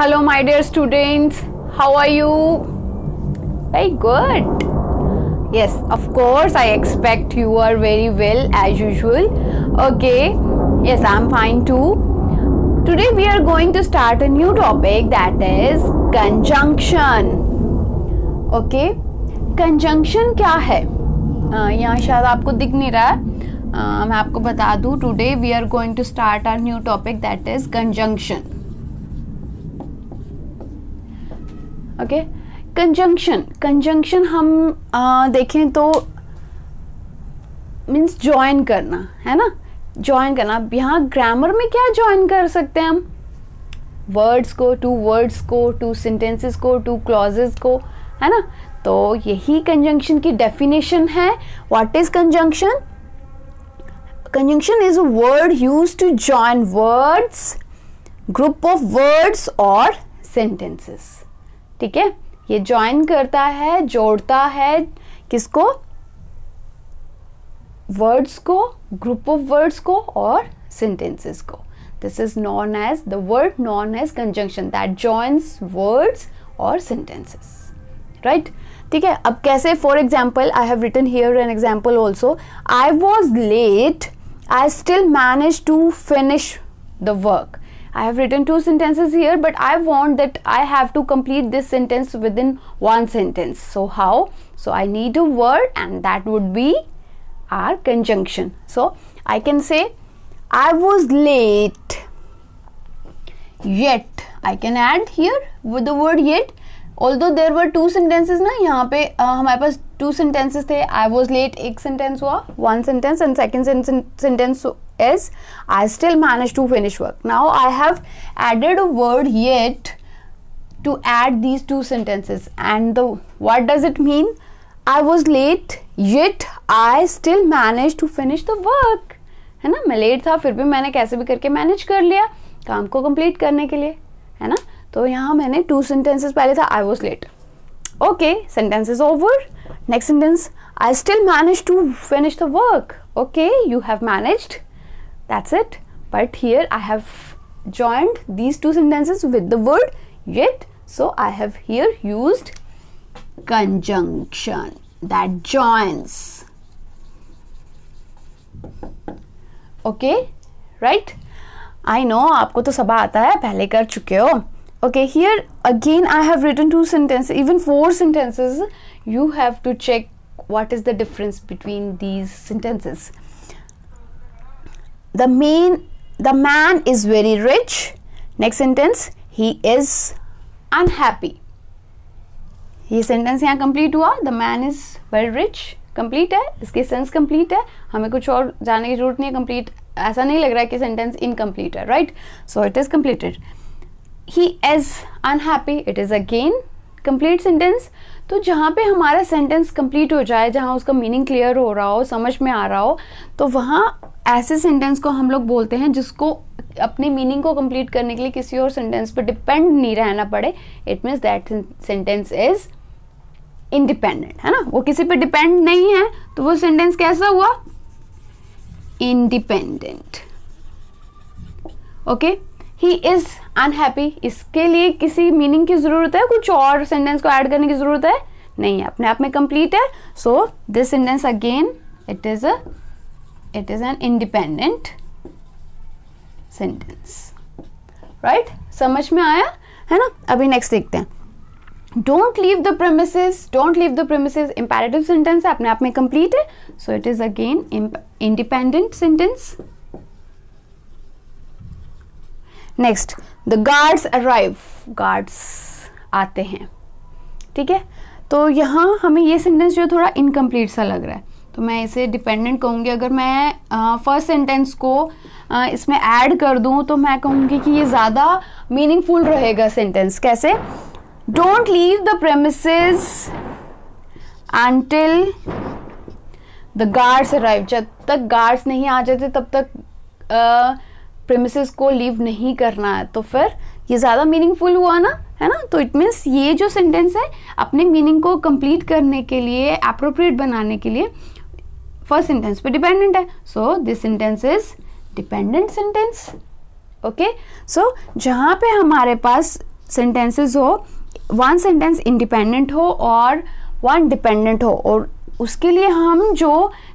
Hello my dear students how are you very good yes of course I expect you are very well as usual okay yes I am fine too today we are going to start a new topic that is conjunction okay conjunction क्या है uh, यहाँ शायद आपको दिख नहीं रहा है uh, मैं आपको बता दूँ today we are going to start a new topic that is conjunction okay conjunction conjunction हम आ, देखें तो मीन्स ज्वाइन करना है ना ज्वाइन करना अब यहाँ ग्रामर में क्या ज्वाइन कर सकते हैं हम वर्ड्स को टू वर्ड्स को टू सेंटेंसेस को टू क्लॉजेस को है ना तो यही कंजंक्शन की डेफिनेशन है what is conjunction conjunction is a word use to join words group of words और सेंटेंसेस ठीक है ये ज्वाइन करता है जोड़ता है किसको वर्ड्स को ग्रुप ऑफ वर्ड्स को और सेंटेंसेस को this is known as the word known as conjunction that joins words और सेंटेंसेस राइट ठीक है अब कैसे for example I have written here an example also I was late I still manage to finish the work I have written two sentences here but I want that I have to complete this sentence within one sentence. So how? So I need a word and that would be our conjunction. So I can say I was late yet. I can add here with the word yet although there were to sentences ना यहाँ पे uh, हमारे पास two sentences थे I was late एक sentence हुआ one sentence and second sentence is I still manage to finish work now I have added word yet to add these two sentences and the what does it mean I was late yet I still manage to finish the work है ना मैं late था फिर भी मैंने कैसे भी करके मैनेज कर लिया काम को कंप्लीट करने के लिए है ना तो यहाँ मैंने टू सेंटेंसेस पहले था I was late okay sentence is over next sentence I still manage to finish the work okay you have managed that's it but here I have joined these two sentences with the word yet so I have here use conjunction that joins okay right I know आपको तो सब आता है पहले कर चुके हो okay here again i have written two sentences even four sentences you have to check what is the difference between these sentences the main the man is very rich next sentence he is unhappy ये sentence यहाँ complete हुआ the man is very rich complete है इसके sense complete है हमें कुछ और जानने की जरूरत नहीं है कंप्लीट ऐसा नहीं लग रहा है कि सेंटेंस इनकम्प्लीट है right so it is completed he is unhappy it is again complete sentence तो जहाँ पे हमारा सेंटेंस कंप्लीट हो जाए जहाँ उसका मीनिंग क्लियर हो रहा हो समझ में आ रहा हो तो वहाँ ऐसे सेंटेंस को हम लोग बोलते हैं जिसको अपने मीनिंग को कंप्लीट करने के लिए किसी और सेंटेंस पर डिपेंड नहीं रहना पड़े it means that sentence is independent है ना वो किसी पे डिपेंड नहीं है तो वो सेंटेंस कैसा हुआ independent okay okay? He is unhappy इसके लिए किसी मीनिंग की ज़रूरत है कुछ और सेंटेंस को ऐड करने की ज़रूरत है नहीं अपने आप में कंप्लीट है so this sentence again it is a is an independent sentence right समझ में आया है ना अभी नेक्स्ट देखते हैं don't leave the premises don't leave the premises imperative sentence है अपने आप में कंप्लीट है so it is again independent sentence next the guards arrive guards आते हैं ठीक है तो यहाँ हमें ये सेंटेंस जो थोड़ा इनकम्प्लीट सा लग रहा है तो मैं इसे डिपेंडेंट कहूँगी अगर मैं फर्स्ट सेंटेंस को uh, इसमें ऐड कर दूँ तो मैं कहूँगी कि ये ज़्यादा मीनिंगफुल रहेगा सेंटेंस कैसे don't leave the premise until the guards arrive जब तक गार्ड्स नहीं आ जाते तब तक प्रेमिसेस को लीव नहीं करना है तो फिर ये ज़्यादा मीनिंगफुल हुआ ना है ना तो इट मीन्स ये जो सेंटेंस है अपने मीनिंग को कंप्लीट करने के लिए अप्रोप्रिएट बनाने के लिए फर्स्ट सेंटेंस पे डिपेंडेंट है so this sentence is dependent sentence okay so जहाँ पे हमारे पास सेंटेंसेस हो वन सेंटेंस इंडिपेंडेंट हो और वन डिपेंडेंट हो और उसके लिए हम जो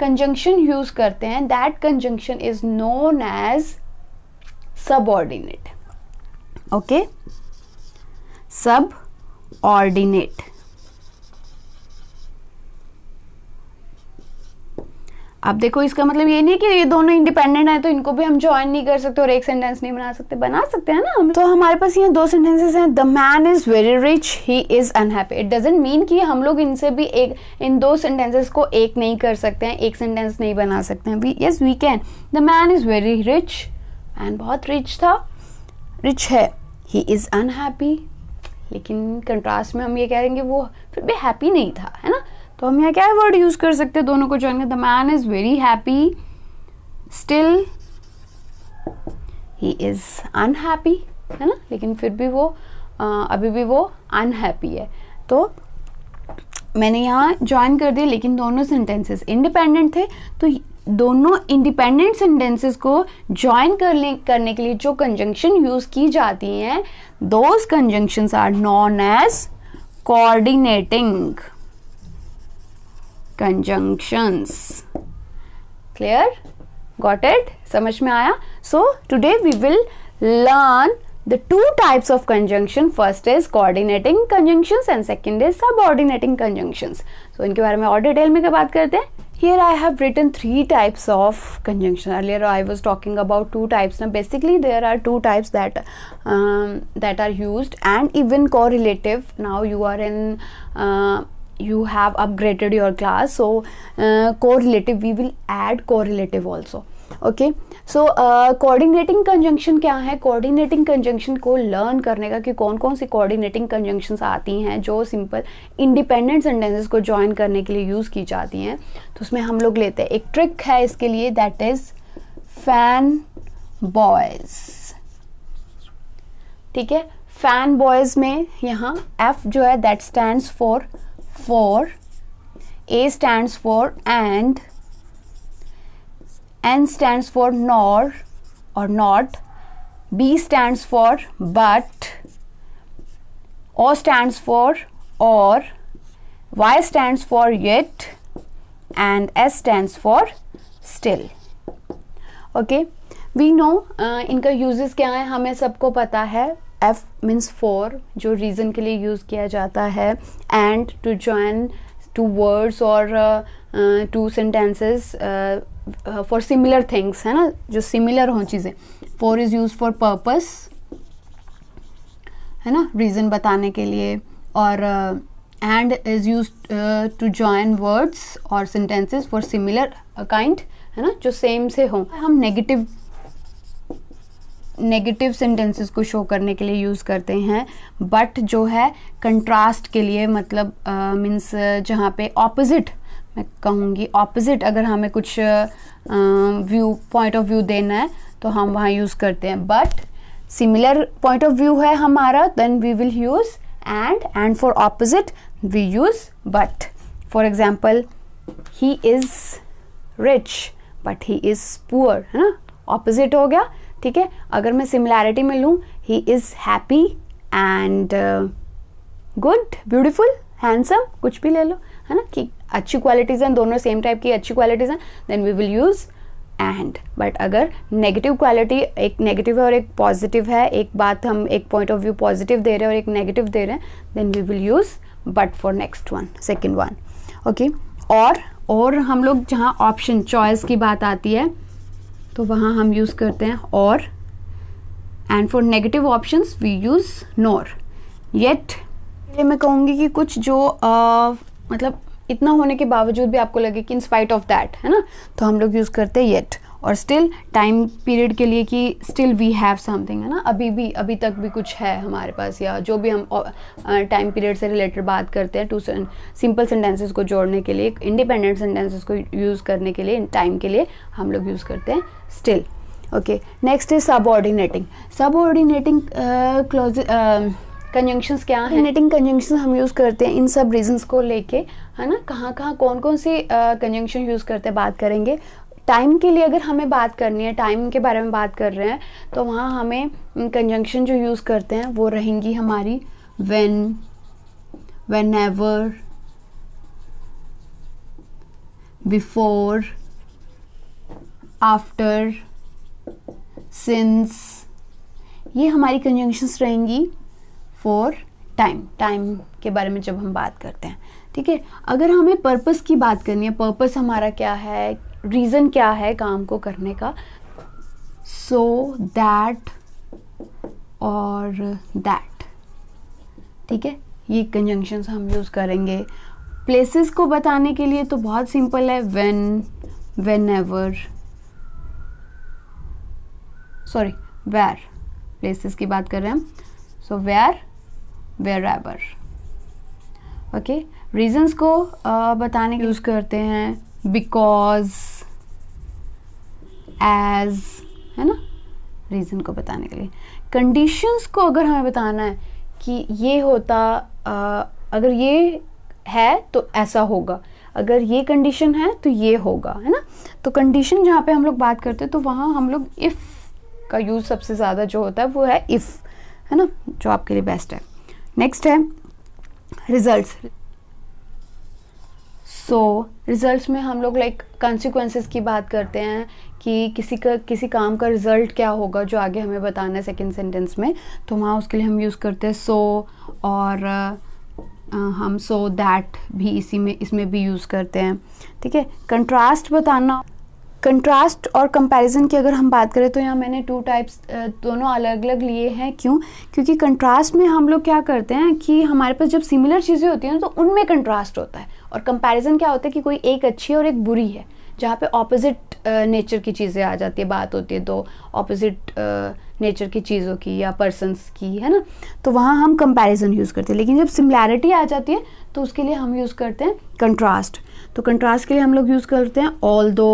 कंजंक्शन यूज़ करते हैं that conjunction is known as subordinate okay subordinate अब देखो इसका मतलब ये नहीं कि ये दोनों इंडिपेंडेंट हैं तो इनको भी हम ज्वाइन नहीं कर सकते और एक सेंटेंस नहीं बना सकते बना सकते हैं ना हम तो हमारे पास यहाँ दो सेंटेंसेस हैं the man is very rich he is unhappy it doesn't mean कि हम लोग इनसे भी एक इन दो सेंटेंसेस को एक नहीं कर सकते हैं एक सेंटेंस नहीं बना सकते हैं yes we can the man is very rich and बहुत रिच था रिच है ही इज़ अनहैप्पी लेकिन कंट्रास्ट में हम ये कह रहे हैं वो फिर भी हैप्पी नहीं था है ना तो हम यहाँ क्या वर्ड यूज़ कर सकते हैं दोनों को जो कर the man is very happy still he is unhappy है ना लेकिन फिर भी वो आ, अभी भी वो अनहैप्पी है तो मैंने यहाँ ज्वाइन कर दिया लेकिन दोनों सेंटेंसेस इंडिपेंडेंट थे तो दोनों इंडिपेंडेंट सेंटेंसेस को ज्वाइन करने करने के लिए जो कंजंक्शन यूज़ की जाती हैं those conjunctions are known as coordinating conjunctions clear got it समझ में आया so today we will learn The two types of conjunction first is coordinating conjunctions and second is subordinating conjunctions. So इनके बारे में और डिटेल में बात करते Here I have written three types of conjunction. Earlier I was talking about two types. Now basically there are two types that um, that are used and even correlative. Now you are in uh, you have upgraded your class so uh, correlative we will add correlative also okay so coordinating conjunction क्या है coordinating conjunction को learn करने का कि कौन कौन सी coordinating conjunctions आती हैं जो सिंपल इंडिपेंडेंट सेंटेंसेस को ज्वाइन करने के लिए यूज़ की जाती हैं तो उसमें हम लोग लेते हैं एक ट्रिक है इसके लिए दैट इज़ फैन बॉयज़ ठीक है फैन बॉयज़ में यहाँ एफ जो है that stands for for A stands for and N stands for nor or not. B stands for but. O stands for or. Y stands for yet. And S stands for still. Okay. know. No uh, इनका uses क्या है हमें सबको पता है. F means for, जो reason के लिए use किया जाता है and to join two words और two sentences for similar things है ना जो सिमिलर हों चीज़ें for is use for purpose है ना रीज़न बताने के लिए और and is use to join words और सेंटेंसेस फॉर सिमिलर काइंड है ना जो सेम से हों हम नेगेटिव नेगेटिव सेंटेंसेस को शो करने के लिए यूज़ करते हैं बट जो है कंट्रास्ट के लिए मतलब मीन्स uh, uh, जहाँ पे ऑपोजिट मैं कहूँगी ऑपोजिट अगर हमें कुछ व्यू पॉइंट ऑफ व्यू देना है तो हम वहाँ यूज़ करते हैं but similar point of view है हमारा then we will use and and for opposite we use but for example he is rich but he is poor है ना ऑपोजिट हो गया ठीक है अगर मैं सिमिलैरिटी में लूँ he is happy and good beautiful handsome कुछ भी ले लो है ना कि अच्छी क्वालिटीज़ हैं दोनों सेम टाइप की अच्छी क्वालिटीज़ हैं then we will use and but अगर नेगेटिव क्वालिटी एक नेगेटिव है और एक पॉजिटिव है एक बात हम एक पॉइंट ऑफ व्यू पॉजिटिव दे रहे हैं और एक नेगेटिव दे रहे हैं then we will use but for next one second one okay और और हम लोग जहाँ ऑप्शन चॉइस की बात आती है तो वहाँ हम यूज़ करते हैं और and for negative option we use nor yet मैं कहूँगी कि कुछ जो आ, मतलब इतना होने के बावजूद भी आपको लगे कि इन स्पाइट ऑफ दैट है ना तो हम लोग यूज़ करते हैं येट और स्टिल टाइम पीरियड के लिए कि स्टिल वी हैव समथिंग है ना अभी भी अभी तक भी कुछ है हमारे पास या जो भी हम टाइम पीरियड से रिलेटेड बात करते हैं टू सिंपल सेंटेंसेस को जोड़ने के लिए इंडिपेंडेंट सेंटेंसेस को यूज़ करने के लिए टाइम के लिए हम लोग यूज़ करते हैं still okay next is subordinating ordinating clause conjunctions क्या है नेटिंग कंजंक्शन हम यूज़ करते हैं इन सब रीजंस को लेके है ना कहाँ कहाँ कौन कौन सी कंजंक्शन यूज़ करते हैं बात करेंगे टाइम के लिए अगर हमें बात करनी है टाइम के बारे में बात कर रहे हैं तो वहाँ हमें कंजंक्शन जो यूज़ करते हैं वो रहेंगी हमारी when whenever before after since ये हमारी कंजंक्शंस रहेंगी फॉर टाइम टाइम के बारे में जब हम बात करते हैं ठीक है अगर हमें पर्पस की बात करनी है पर्पस हमारा क्या है रीज़न क्या है काम को करने का सो दैट और दैट ठीक है ये कंजंक्शन हम यूज़ करेंगे प्लेसेस को बताने के लिए तो बहुत सिंपल है when whenever sorry where places की बात कर रहे हैं हम so wherever okay reasons को uh, बताने यूज़ करते हैं बिकॉज एज है ना रीज़न को बताने के लिए कंडीशंस को अगर हमें बताना है कि ये होता uh, अगर ये है तो ऐसा होगा अगर ये कंडीशन है तो ये होगा है ना तो कंडीशन जहाँ पे हम लोग बात करते हैं तो वहाँ हम लोग इफ़ का यूज़ सबसे ज़्यादा जो होता है वो है इफ़ है ना जो आपके लिए बेस्ट है नेक्स्ट है रिजल्ट्स सो रिजल्ट्स में हम लोग लाइक like, कॉन्सिक्वेंसेस की बात करते हैं कि किसी का किसी काम का रिजल्ट क्या होगा जो आगे हमें बताना है सेकेंड सेंटेंस में तो वहाँ उसके लिए हम यूज़ करते हैं सो so, और uh, हम सो so दैट भी इसी में इसमें भी यूज़ करते हैं ठीक है कंट्रास्ट बताना कंट्रास्ट और कंपैरिजन की अगर हम बात करें तो यहाँ मैंने टू टाइप्स दोनों अलग अलग लिए हैं क्यों क्योंकि कंट्रास्ट में हम लोग क्या करते हैं कि हमारे पास जब सिमिलर चीज़ें होती हैं तो उनमें कंट्रास्ट होता है और कंपैरिजन क्या होता है कि कोई एक अच्छी है और एक बुरी है जहाँ पे ऑपोजिट नेचर की चीज़ें आ जाती है बात होती है दो ऑपोजिट नेचर की चीज़ों की या पर्सनस की है ना तो वहाँ हम कंपैरिजन यूज़ करते हैं लेकिन जब सिमिलैरिटी आ जाती है तो उसके लिए हम यूज़ करते हैं कंट्रास्ट तो कंट्रास्ट के लिए हम लोग यूज़ करते हैं ऑल दो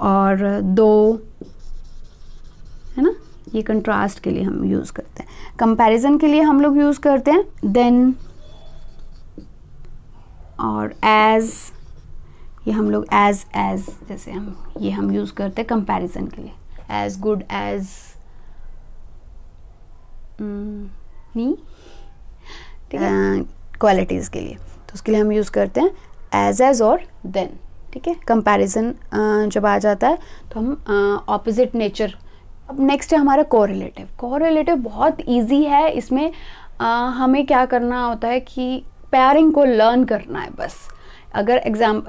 और दो है ना ये कंट्रास्ट के लिए हम यूज़ करते हैं कंपैरिजन के लिए हम लोग यूज़ करते हैं देन और एज ये हम लोग एज एज जैसे हम ये हम यूज़ करते हैं कंपैरिजन के लिए एज गुड एज नी ठीक है क्वालिटीज़ uh, के लिए तो उसके लिए हम यूज़ करते हैं एज एज और देन ठीक है कंपैरिजन जब आ जाता है तो हम ऑपोजिट नेचर अब नेक्स्ट है हमारा कोरिलेटिव कोरिलेटिव बहुत इजी है इसमें आ, हमें क्या करना होता है कि पेयरिंग को लर्न करना है बस अगर एग्ज़ाम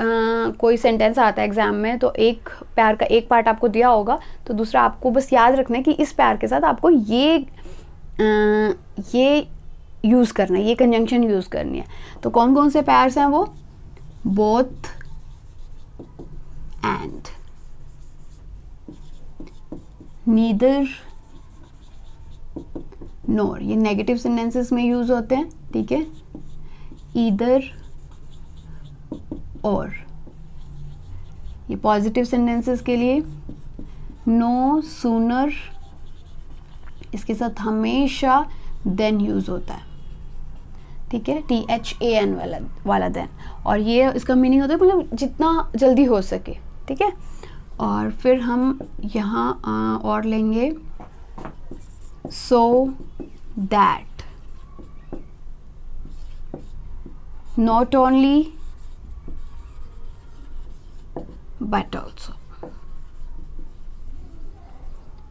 कोई सेंटेंस आता है एग्ज़ाम में तो एक पैर का एक पार्ट आपको दिया होगा तो दूसरा आपको बस याद रखना है कि इस पैर के साथ आपको ये आ, ये यूज़ करना है ये कंजंक्शन यूज़ करनी है तो कौन कौन से पैर्स हैं वो बोथ and नीदर नोर ये नेगेटिव सेंटेंसेस में यूज होते हैं ठीक है ईदर और ये पॉजिटिव sentences के लिए नो सूनर इसके साथ हमेशा देन यूज होता है ठीक है टी एच ए एन वाला वाला देन और ये इसका मीनिंग होता है मतलब जितना जल्दी हो सके ठीक है और फिर हम यहाँ और लेंगे so that not only but also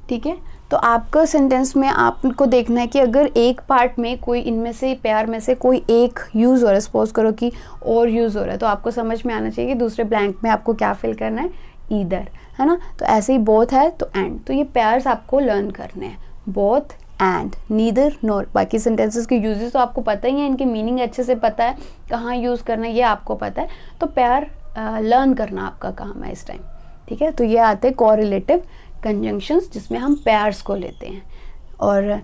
ठीक है तो आपका सेंटेंस में आपको देखना है कि अगर एक पार्ट में कोई इनमें से प्यार में से कोई एक यूज़ हो रहा है सपोज करो कि और यूज़ हो रहा है तो आपको समझ में आना चाहिए कि दूसरे ब्लैंक में आपको क्या फिल करना है ईदर है ना तो ऐसे ही बोथ है तो एंड तो ये पेयर्स आपको लर्न करने हैं बोथ एंड नीदर नोर बाकी सेंटेंसेस के यूजेस तो आपको पता ही है इनके मीनिंग अच्छे से पता है कहाँ यूज़ करना है ये आपको पता है तो पेयर लर्न करना आपका काम है इस टाइम ठीक है तो ये आते हैं कॉरिलेटिव कंजंक्शंस जिसमें हम पेयर्स को लेते हैं और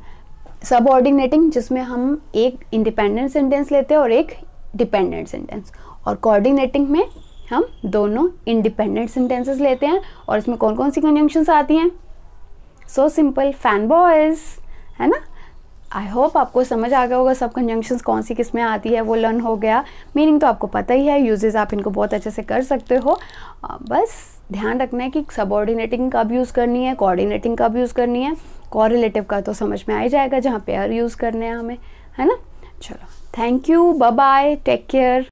सबऑर्डिनेटिंग जिसमें हम एक इंडिपेंडेंट सेंटेंस लेते हैं और एक डिपेंडेंट सेंटेंस और कोऑर्डिनेटिंग में हम दोनों इंडिपेंडेंट सेंटेंसेस लेते हैं और इसमें कौन कौन सी कंजंक्शंस आती हैं सो सिंपल फैन बॉयज़ है ना आई होप आपको समझ आ गया होगा सब कंजंक्शंस कौन सी किस में आती है वो लर्न हो गया मीनिंग तो आपको पता ही है यूजेज़ आप इनको बहुत अच्छे से कर सकते हो बस ध्यान रखना है कि सबऑर्डिनेटिंग कब यूज़ करनी है कोऑर्डिनेटिंग कब यूज़ करनी है कॉरिलेटिव का तो समझ में आ ही जाएगा जहाँ पेयर यूज़ करने हैं हमें है ना चलो thank you bye bye take care